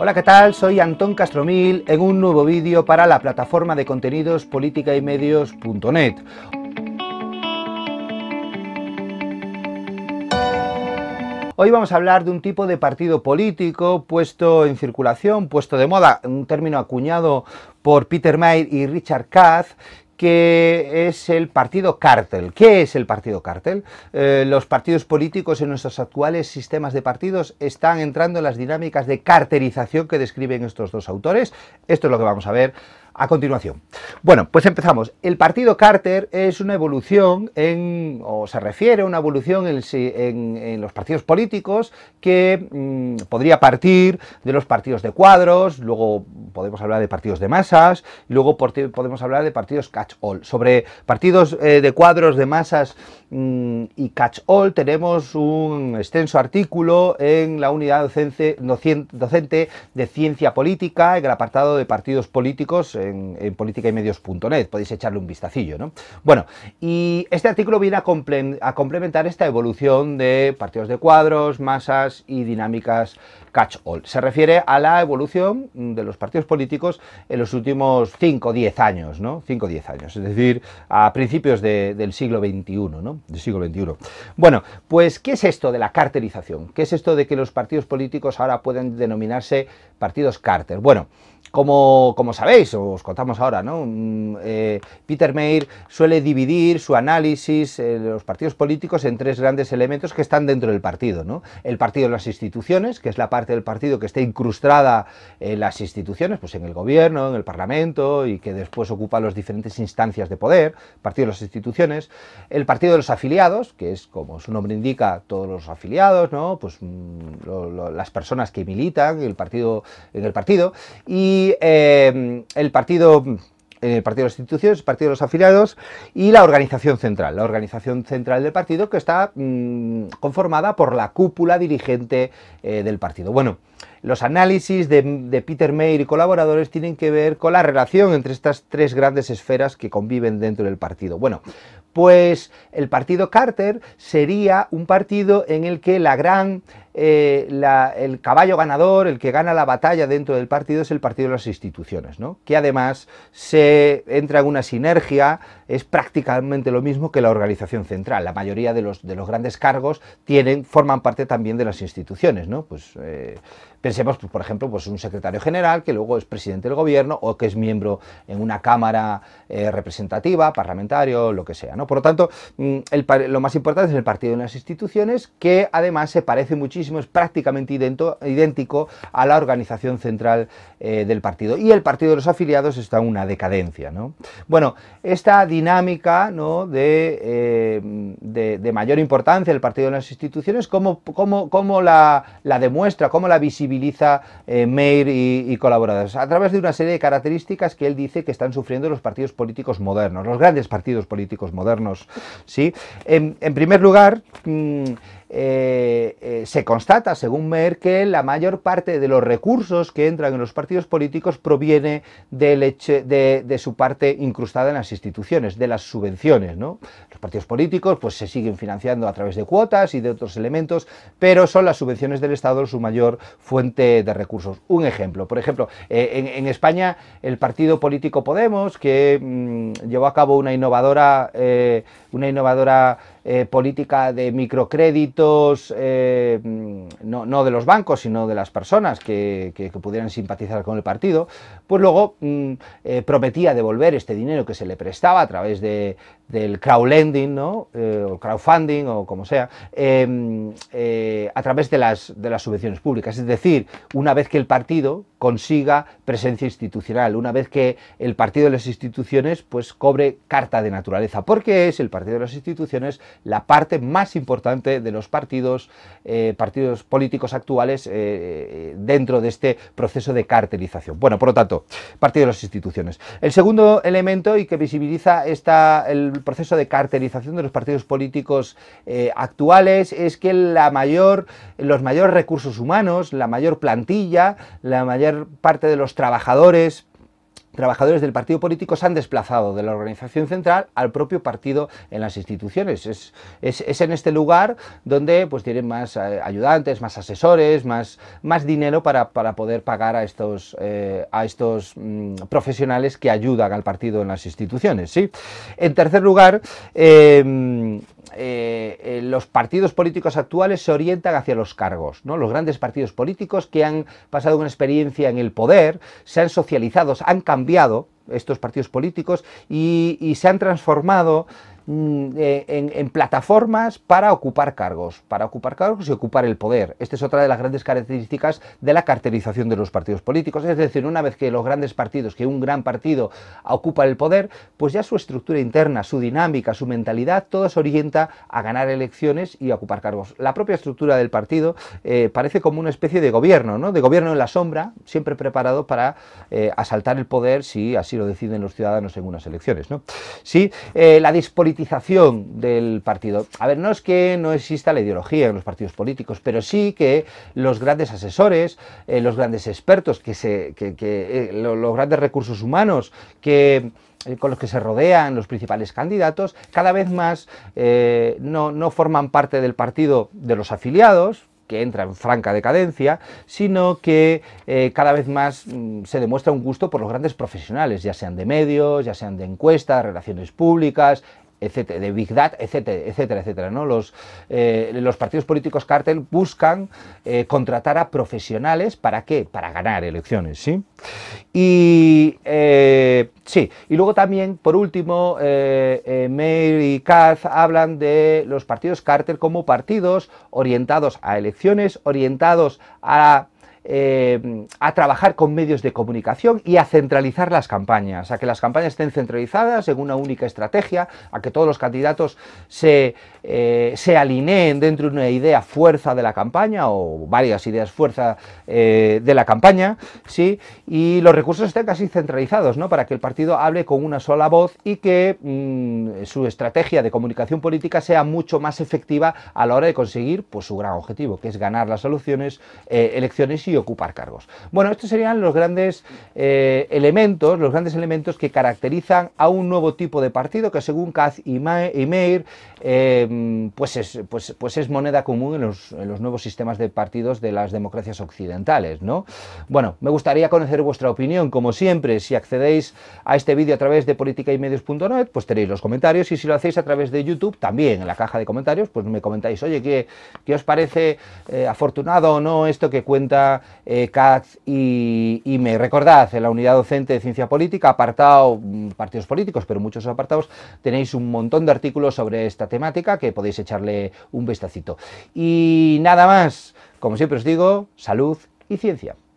Hola, ¿qué tal? Soy Antón Castromil en un nuevo vídeo para la plataforma de contenidos política y medios.net. Hoy vamos a hablar de un tipo de partido político puesto en circulación, puesto de moda, un término acuñado por Peter Mayer y Richard Katz, que es el partido cártel. ¿Qué es el partido cártel? Eh, los partidos políticos en nuestros actuales sistemas de partidos están entrando en las dinámicas de carterización que describen estos dos autores. Esto es lo que vamos a ver a continuación. Bueno, pues empezamos. El partido Carter es una evolución en, o se refiere a una evolución en, los partidos políticos que mm, podría partir de los partidos de cuadros, luego podemos hablar de partidos de masas, y luego podemos hablar de partidos catch-all. Sobre partidos eh, de cuadros, de masas mm, y catch-all tenemos un extenso artículo en la unidad docente, docente de ciencia política, en el apartado de partidos políticos. Eh, en, en medios.net, podéis echarle un vistacillo, ¿no? Bueno, y este artículo viene a, complementar esta evolución de partidos de cuadros, masas y dinámicas catch-all. Se refiere a la evolución de los partidos políticos en los últimos 5 o 10 años, ¿no? 5 o 10 años, es decir, a principios del siglo XXI, Del siglo XXI. Bueno, pues, ¿qué es esto de la carterización? ¿Qué es esto de que los partidos políticos ahora pueden denominarse partidos carter? Bueno, como, como sabéis, o contamos ahora, ¿no? Mm, eh, Peter Mayer suele dividir su análisis eh, de los partidos políticos en tres grandes elementos que están dentro del partido, ¿no? El partido de las instituciones, que es la parte del partido que está incrustada en las instituciones, pues en el gobierno, en el parlamento y que después ocupa las diferentes instancias de poder, partido de las instituciones. El partido de los afiliados, que es como su nombre indica, todos los afiliados, ¿no? Pues mm, las personas que militan el partido, en el partido. Y eh, el partido partido el eh, Partido de las Instituciones, Partido de los Afiliados y la Organización Central. La Organización Central del partido que está mm, conformada por la cúpula dirigente eh, del partido. Bueno, los análisis de, Peter Mayer y colaboradores tienen que ver con la relación entre estas tres grandes esferas que conviven dentro del partido. Bueno, pues el partido Carter sería un partido en el que la gran, eh, el caballo ganador, el que gana la batalla dentro del partido es el partido de las instituciones, ¿no? que además se entra en una sinergia, es prácticamente lo mismo que la organización central. La mayoría de los, de los grandes cargos tienen, forman parte también de las instituciones, ¿no? pues, eh, Pensemos, pues, por ejemplo, pues un secretario general que luego es presidente del gobierno o que es miembro en una cámara eh, representativa, parlamentario, lo que sea. ¿no? Por lo tanto, mm, lo más importante es el partido en las instituciones, que además se parece muchísimo, es prácticamente idéntico a la organización central eh, del partido. Y el partido de los afiliados está en una decadencia. Bueno, esta dinámica eh, de, mayor importancia del partido en las instituciones, ¿cómo, cómo, cómo la, la demuestra? ¿Cómo la visibiliza? visibiliza eh, y, colaboradores, a través de una serie de características que él dice que están sufriendo los partidos políticos modernos, los grandes partidos políticos modernos. ¿sí? En, primer lugar, mm, eh, se constata, según Merkel, la mayor parte de los recursos que entran en los partidos políticos proviene de, su parte incrustada en las instituciones, de las subvenciones. Los partidos políticos pues, se siguen financiando a través de cuotas y de otros elementos, pero son las subvenciones del Estado su mayor fuente de recursos. Un ejemplo, por ejemplo, eh, en, España el partido político Podemos, que mm, llevó a cabo una innovadora, eh, una innovadora política de microcrédito, eh, mm, no, de los bancos, sino de las personas que, pudieran simpatizar con el partido, pues luego mm, eh, prometía devolver este dinero que se le prestaba a través del crowdlending, ¿no? Eh, o crowdfunding, o como sea, mm, a través de las subvenciones públicas. Es decir, una vez que el partido consiga presencia institucional, una vez que el Partido de las Instituciones pues cobre carta de naturaleza, porque es el Partido de las Instituciones la parte más importante de los partidos, eh, partidos políticos actuales eh, dentro de este proceso de cartelización. Bueno, por lo tanto, Partido de las Instituciones. El segundo elemento y que visibiliza esta, el proceso de cartelización de los partidos políticos eh, actuales es que la mayor, los mayores recursos humanos, la mayor plantilla, la mayor parte de los trabajadores, trabajadores del partido político se han desplazado de la organización central al propio partido en las instituciones. Es, es, en este lugar donde pues, tienen más eh, ayudantes, más asesores, más, más dinero para, para poder pagar a estos, eh, a estos mm, profesionales que ayudan al partido en las instituciones. ¿sí? En tercer lugar, eh, eh, eh, los partidos políticos actuales se orientan hacia los cargos. ¿no? Los grandes partidos políticos que han pasado una experiencia en el poder, se han socializado, han cambiado estos partidos políticos y se han transformado Mm, eh, en, plataformas para ocupar cargos, para ocupar cargos y ocupar el poder. Esta es otra de las grandes características de la carterización de los partidos políticos. Es decir, una vez que los grandes partidos, que un gran partido ocupa el poder, pues ya su estructura interna, su dinámica, su mentalidad, todo se orienta a ganar elecciones y a ocupar cargos. La propia estructura del partido eh, parece como una especie de gobierno, ¿no? De gobierno en la sombra, siempre preparado para eh, asaltar el poder si así lo deciden los ciudadanos en unas elecciones, ¿no? Sí, la del partido. A ver, no es que no exista la ideología en los partidos políticos, pero sí que los grandes asesores, eh, los grandes expertos, que se, eh, los grandes recursos humanos que eh, con los que se rodean los principales candidatos, cada vez más no, no forman parte del partido de los afiliados, que entra en franca decadencia, sino que cada vez más mm, se demuestra un gusto por los grandes profesionales, ya sean de medios, ya sean de encuestas, relaciones públicas, etcétera, de Big Data, etcétera, etcétera, etcétera. ¿no? Los, eh, los partidos políticos cártel buscan eh, contratar a profesionales para qué? Para ganar elecciones, ¿sí? Y eh, sí, y luego también, por último, Mayer y Katz hablan de los partidos cártel como partidos orientados a elecciones, orientados a eh, a trabajar con medios de comunicación y a centralizar las campañas, a que las campañas estén centralizadas en una única estrategia, a que todos los candidatos se, eh, se alineen dentro de una idea fuerza de la campaña o varias ideas fuerza eh, de la campaña, ¿sí? y los recursos estén casi centralizados, ¿no? para que el partido hable con una sola voz y que mm, su estrategia de comunicación política sea mucho más efectiva a la hora de conseguir pues, su gran objetivo, que es ganar las soluciones, elecciones y ocupar cargos. Bueno, estos serían los grandes eh, elementos, los grandes elementos que caracterizan a un nuevo tipo de partido que según Kaz y Meir, em, pues, es, pues, pues, es moneda común en los, nuevos sistemas de partidos de las democracias occidentales. ¿no? Bueno, me gustaría conocer vuestra opinión, como siempre, si accedéis a este vídeo a través de politicaymedios.net pues tenéis los comentarios y si lo hacéis a través de YouTube, también en la caja de comentarios, pues me comentáis, oye, ¿qué, os parece eh, afortunado o no esto que cuenta eh, y, y, me recordad, en la unidad docente de Ciencia Política, apartado mm, partidos políticos, pero muchos apartados, tenéis un montón de artículos sobre esta temática que podéis echarle un vistacito. Y nada más, como siempre os digo, salud y ciencia.